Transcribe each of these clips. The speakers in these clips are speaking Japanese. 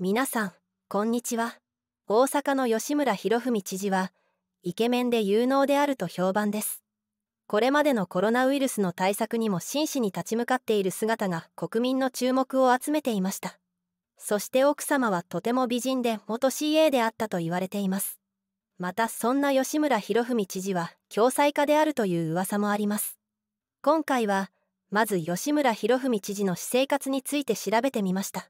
皆さんこんにちは大阪の吉村博文知事はイケメンで有能であると評判ですこれまでのコロナウイルスの対策にも真摯に立ち向かっている姿が国民の注目を集めていましたそして奥様はとても美人で元 CA であったと言われていますまたそんな吉村博文知事は共済家であるという噂もあります今回はまず吉村博文知事の私生活について調べてみました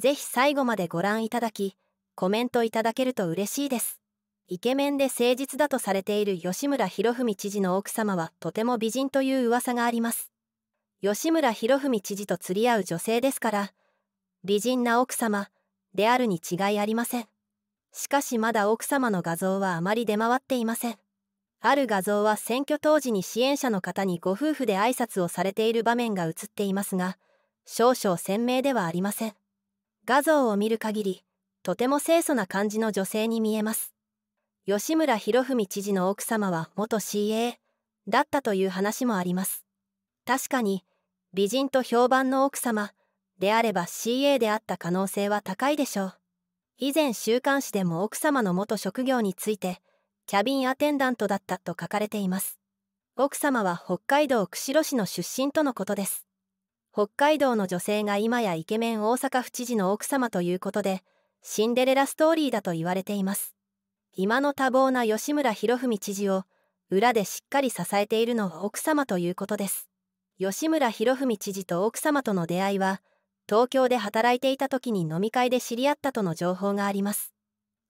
ぜひ最後までご覧いただき、コメントいただけると嬉しいです。イケメンで誠実だとされている吉村博文知事の奥様はとても美人という噂があります。吉村博文知事と釣り合う女性ですから、美人な奥様であるに違いありません。しかしまだ奥様の画像はあまり出回っていません。ある画像は選挙当時に支援者の方にご夫婦で挨拶をされている場面が映っていますが、少々鮮明ではありません。画像を見る限りとても清楚な感じの女性に見えます吉村博文知事の奥様は元 CA だったという話もあります確かに美人と評判の奥様であれば CA であった可能性は高いでしょう以前週刊誌でも奥様の元職業についてキャビンアテンダントだったと書かれています奥様は北海道釧路市の出身とのことです北海道の女性が今やイケメン大阪府知事の奥様ということでシンデレラストーリーだと言われています今の多忙な吉村博文知事を裏でしっかり支えているのは奥様ということです吉村博文知事と奥様との出会いは東京で働いていた時に飲み会で知り合ったとの情報があります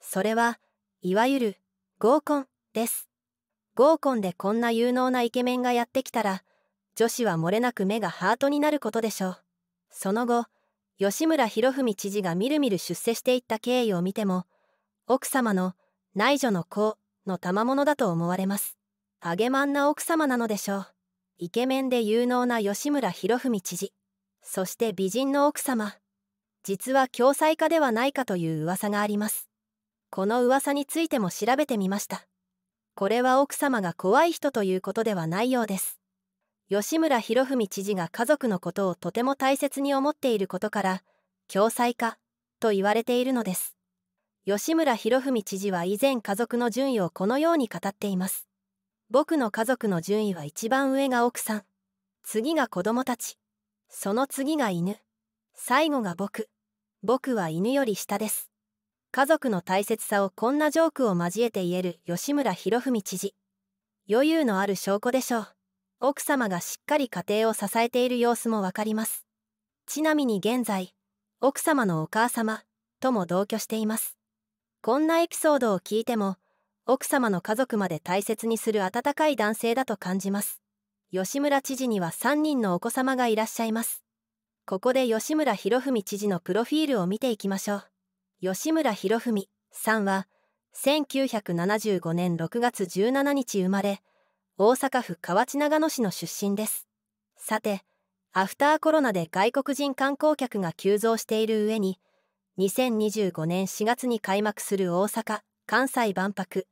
それはいわゆる合コンです合コンでこんな有能なイケメンがやってきたら女子は漏れなく目がハートになることでしょうその後吉村博文知事がみるみる出世していった経緯を見ても奥様の内助の子の賜物だと思われますあげまんな奥様なのでしょうイケメンで有能な吉村博文知事そして美人の奥様実は共済家ではないかという噂がありますこの噂についても調べてみましたこれは奥様が怖い人ということではないようです吉村博文知事が家族のことをとても大切に思っていることから共済化と言われているのです吉村博文知事は以前家族の順位をこのように語っています僕の家族の順位は一番上が奥さん次が子供たちその次が犬最後が僕僕は犬より下です家族の大切さをこんなジョークを交えて言える吉村博文知事余裕のある証拠でしょう奥様がしっかり家庭を支えている様子もわかりますちなみに現在奥様のお母様とも同居していますこんなエピソードを聞いても奥様の家族まで大切にする温かい男性だと感じます吉村知事には3人のお子様がいらっしゃいますここで吉村博文知事のプロフィールを見ていきましょう吉村博文さんは1975年6月17日生まれ大阪府河内長野市の出身ですさてアフターコロナで外国人観光客が急増している上に2025年4月に開幕する大阪・関西万博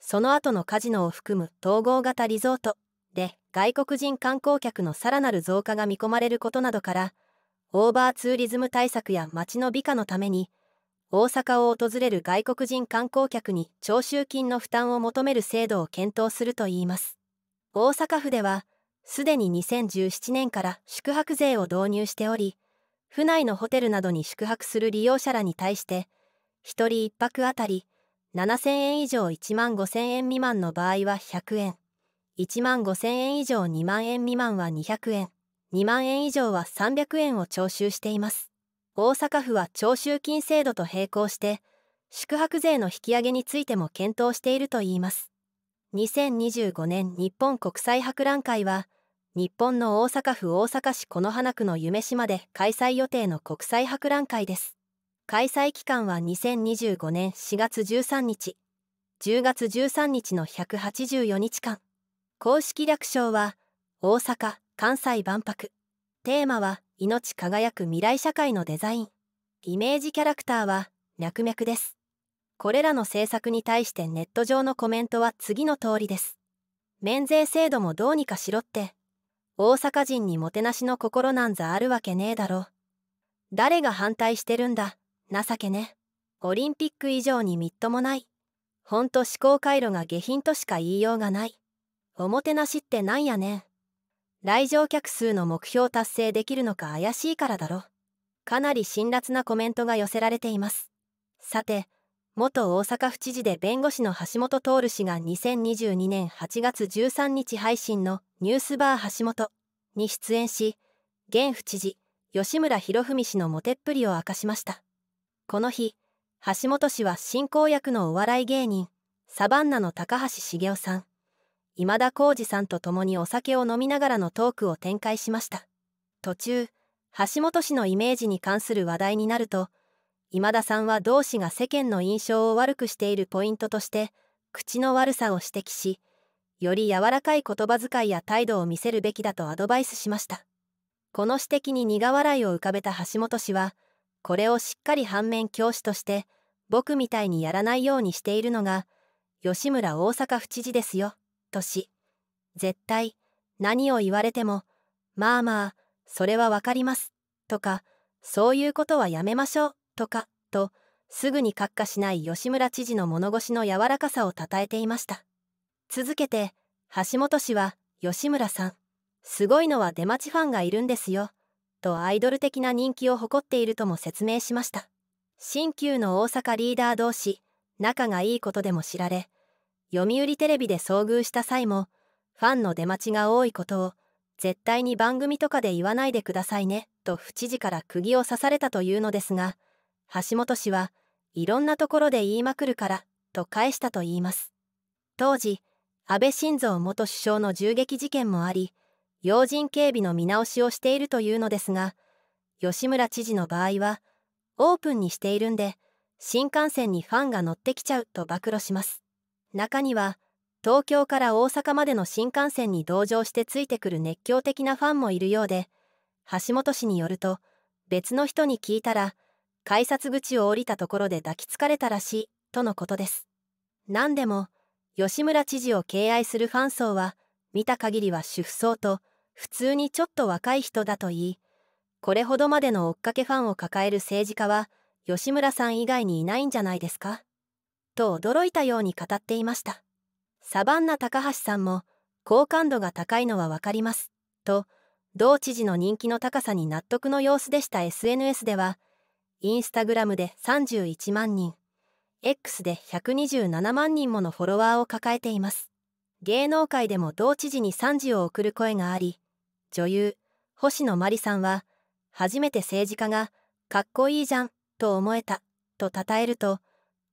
その後のカジノを含む統合型リゾートで外国人観光客のさらなる増加が見込まれることなどからオーバーツーリズム対策や街の美化のために大阪を訪れる外国人観光客に徴収金の負担を求める制度を検討するといいます。大阪府ではすでに2017年から宿泊税を導入しており府内のホテルなどに宿泊する利用者らに対して1人1泊あたり7000円以上1万5000円未満の場合は100円1万5000円以上2万円未満は200円2万円以上は300円を徴収しています大阪府は徴収金制度と並行して宿泊税の引き上げについても検討しているといいます2025年日本国際博覧会は日本の大阪府大阪市此花区の夢島で開催予定の国際博覧会です開催期間は2025年4月13日10月13日の184日間公式略称は大阪・関西万博テーマは「命輝く未来社会のデザイン」イメージキャラクターは脈々ですこれらの政策に対してネット上のコメントは次の通りです免税制度もどうにかしろって大阪人にもてなしの心なんざあるわけねえだろ誰が反対してるんだ情けねオリンピック以上にみっともないほんと思考回路が下品としか言いようがないおもてなしってなんやねん来場客数の目標達成できるのか怪しいからだろかなり辛辣なコメントが寄せられていますさて元大阪府知事で弁護士の橋本徹氏が2022年8月13日配信の「ニュースバー橋本」に出演し現府知事吉村博文氏のモテっぷりを明かしましたこの日橋本氏は進行役のお笑い芸人サバンナの高橋茂雄さん今田耕司さんと共にお酒を飲みながらのトークを展開しました途中橋本氏のイメージに関する話題になると「今田さんは同志が世間の印象を悪くしているポイントとして口の悪さを指摘しより柔らかい言葉遣いや態度を見せるべきだとアドバイスしましたこの指摘に苦笑いを浮かべた橋本氏はこれをしっかり反面教師として僕みたいにやらないようにしているのが吉村大阪府知事ですよとし絶対何を言われてもまあまあそれはわかりますとかそういうことはやめましょうとかとすぐに閣下しない吉村知事の物腰の柔らかさをたたえていました続けて橋本氏は吉村さんすごいのは出待ちファンがいるんですよとアイドル的な人気を誇っているとも説明しました新旧の大阪リーダー同士仲がいいことでも知られ読売テレビで遭遇した際もファンの出待ちが多いことを絶対に番組とかで言わないでくださいねと府知事から釘を刺されたというのですが橋本氏はいろんなところで言いまくるからと返したといいます当時安倍晋三元首相の銃撃事件もあり要人警備の見直しをしているというのですが吉村知事の場合はオープンにしているんで新幹線にファンが乗ってきちゃうと暴露します中には東京から大阪までの新幹線に同乗してついてくる熱狂的なファンもいるようで橋本氏によると別の人に聞いたら「改札口を降りたところで抱きつかれたらしい、とのことです。何でも、吉村知事を敬愛するファン層は、見た限りは主婦層と、普通にちょっと若い人だと言い、これほどまでの追っかけファンを抱える政治家は、吉村さん以外にいないんじゃないですかと驚いたように語っていました。サバンナ高橋さんも、好感度が高いのはわかります、と、同知事の人気の高さに納得の様子でした SNS では、インスタグラムで31万人 X で127万人ものフォロワーを抱えています芸能界でも同知事に賛辞を送る声があり女優星野真里さんは初めて政治家が「かっこいいじゃん」と思えたと称えると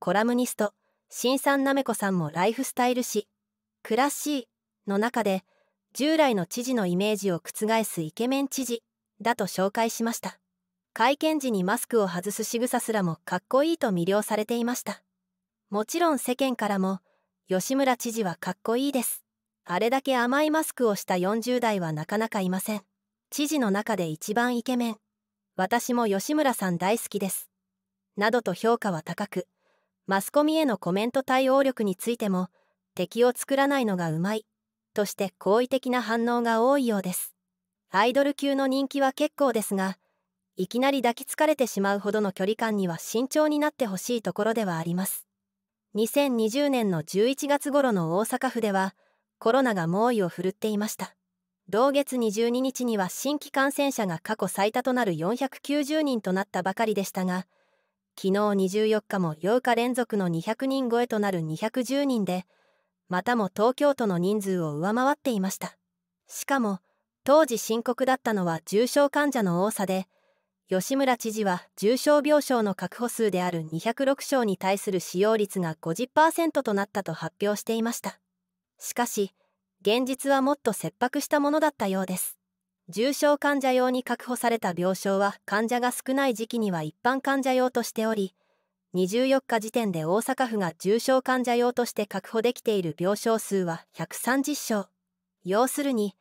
コラムニスト新さんなめこさんもライフスタイル誌「クラッシー」の中で従来の知事のイメージを覆すイケメン知事だと紹介しました。会見時にマスクを外す仕草すらもかっこいいと魅了されていましたもちろん世間からも吉村知事はかっこいいですあれだけ甘いマスクをした40代はなかなかいません知事の中で一番イケメン私も吉村さん大好きですなどと評価は高くマスコミへのコメント対応力についても敵を作らないのがうまいとして好意的な反応が多いようですアイドル級の人気は結構ですがいきなり抱きつかれてしまうほどの距離感には慎重になってほしいところではあります2020年の11月頃の大阪府ではコロナが猛威を振るっていました同月22日には新規感染者が過去最多となる490人となったばかりでしたが昨日24日も8日連続の200人超えとなる210人でまたも東京都の人数を上回っていましたしかも当時深刻だったのは重症患者の多さで吉村知事は重症病床の確保数である206床に対する使用率が50%となったと発表していましたしかし現実はもっと切迫したものだったようです重症患者用に確保された病床は患者が少ない時期には一般患者用としており24日時点で大阪府が重症患者用として確保できている病床数は130床要するに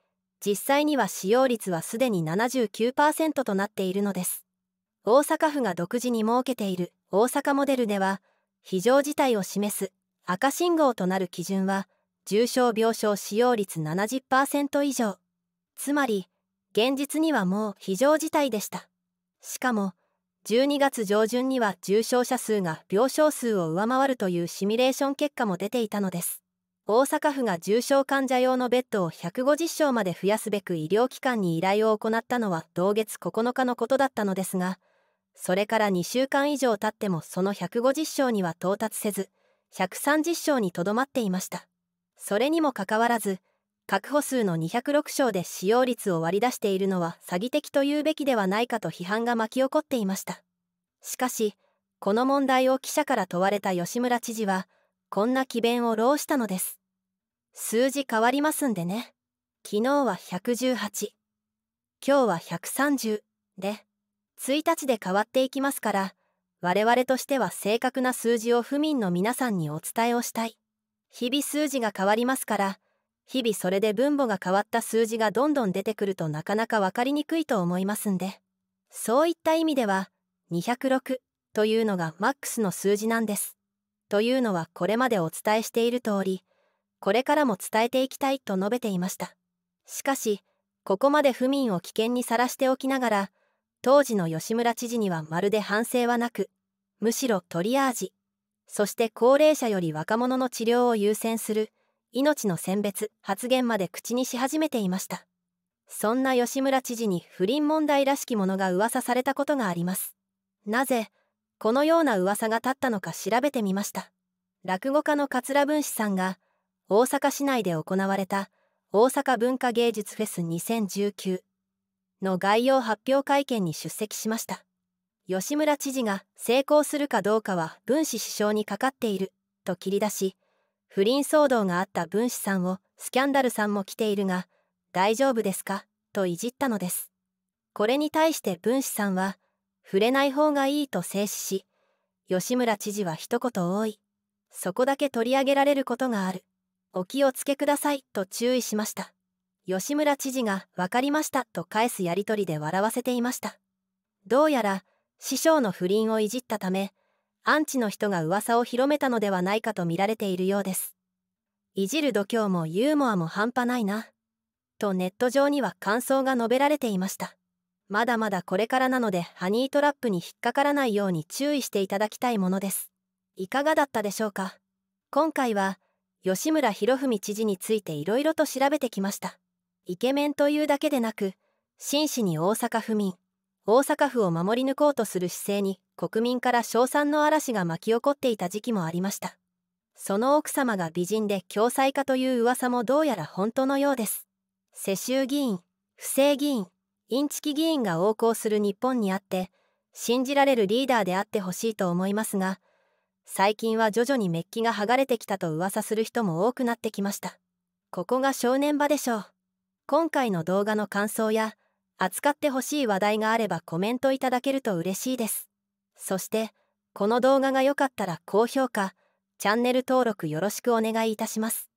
実際には使用率はすでに79%となっているのです大阪府が独自に設けている大阪モデルでは非常事態を示す赤信号となる基準は重症病床使用率70%以上つまり現実にはもう非常事態でしたしかも12月上旬には重症者数が病床数を上回るというシミュレーション結果も出ていたのです大阪府が重症患者用のベッドを150床まで増やすべく医療機関に依頼を行ったのは同月9日のことだったのですが、それから2週間以上経ってもその150床には到達せず、130床にとどまっていました。それにもかかわらず、確保数の206床で使用率を割り出しているのは詐欺的というべきではないかと批判が巻き起こっていました。しかし、この問題を記者から問われた吉村知事は、こんな奇弁を浪したのです数字変わりますんでね昨日は118今日は130で1日で変わっていきますから我々としては正確な数字を府民の皆さんにお伝えをしたい日々数字が変わりますから日々それで分母が変わった数字がどんどん出てくるとなかなか分かりにくいと思いますんでそういった意味では206というのがマックスの数字なんですというのはこれまでお伝えしている通りこれからも伝えていきたいと述べていましたしかしここまで府民を危険にさらしておきながら当時の吉村知事にはまるで反省はなくむしろトリアージそして高齢者より若者の治療を優先する命の選別発言まで口にし始めていましたそんな吉村知事に不倫問題らしきものが噂されたことがありますなぜこのような噂が立ったのか調べてみました落語家の桂文枝さんが大阪市内で行われた大阪文化芸術フェス2019の概要発表会見に出席しました吉村知事が成功するかどうかは分子首相にかかっていると切り出し不倫騒動があった分子さんをスキャンダルさんも来ているが大丈夫ですかといじったのですこれに対して分子さんは触れない方がいいと制止し吉村知事は一言多いそこだけ取り上げられることがあるお気をつけくださいと注意しました吉村知事が「分かりました」と返すやり取りで笑わせていましたどうやら師匠の不倫をいじったためアンチの人が噂を広めたのではないかと見られているようですいじる度胸もユーモアも半端ないなとネット上には感想が述べられていましたまだまだこれからなのでハニートラップに引っかからないように注意していただきたいものです。いかがだったでしょうか今回は吉村博文知事についていろいろと調べてきました。イケメンというだけでなく真摯に大阪府民大阪府を守り抜こうとする姿勢に国民から称賛の嵐が巻き起こっていた時期もありましたその奥様が美人で共済化という噂もどうやら本当のようです世襲議員不正議員インチキ議員が横行する日本にあって信じられるリーダーであってほしいと思いますが最近は徐々にメッキが剥がれてきたと噂する人も多くなってきましたここが正念場でしょう今回の動画の感想や扱ってほしい話題があればコメントいただけると嬉しいですそしてこの動画が良かったら高評価チャンネル登録よろしくお願いいたします